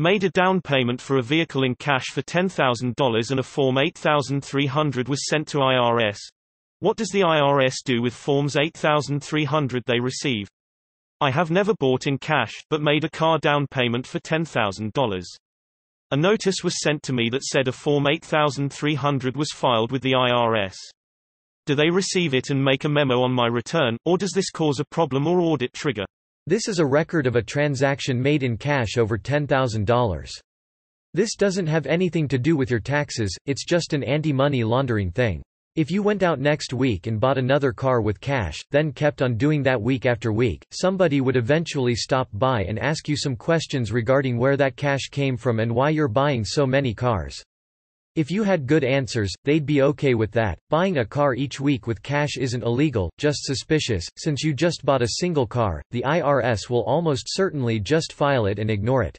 Made a down payment for a vehicle in cash for $10,000 and a Form 8300 was sent to IRS. What does the IRS do with Forms 8300 they receive? I have never bought in cash, but made a car down payment for $10,000. A notice was sent to me that said a Form 8300 was filed with the IRS. Do they receive it and make a memo on my return, or does this cause a problem or audit trigger? This is a record of a transaction made in cash over $10,000. This doesn't have anything to do with your taxes, it's just an anti-money laundering thing. If you went out next week and bought another car with cash, then kept on doing that week after week, somebody would eventually stop by and ask you some questions regarding where that cash came from and why you're buying so many cars. If you had good answers, they'd be okay with that. Buying a car each week with cash isn't illegal, just suspicious. Since you just bought a single car, the IRS will almost certainly just file it and ignore it.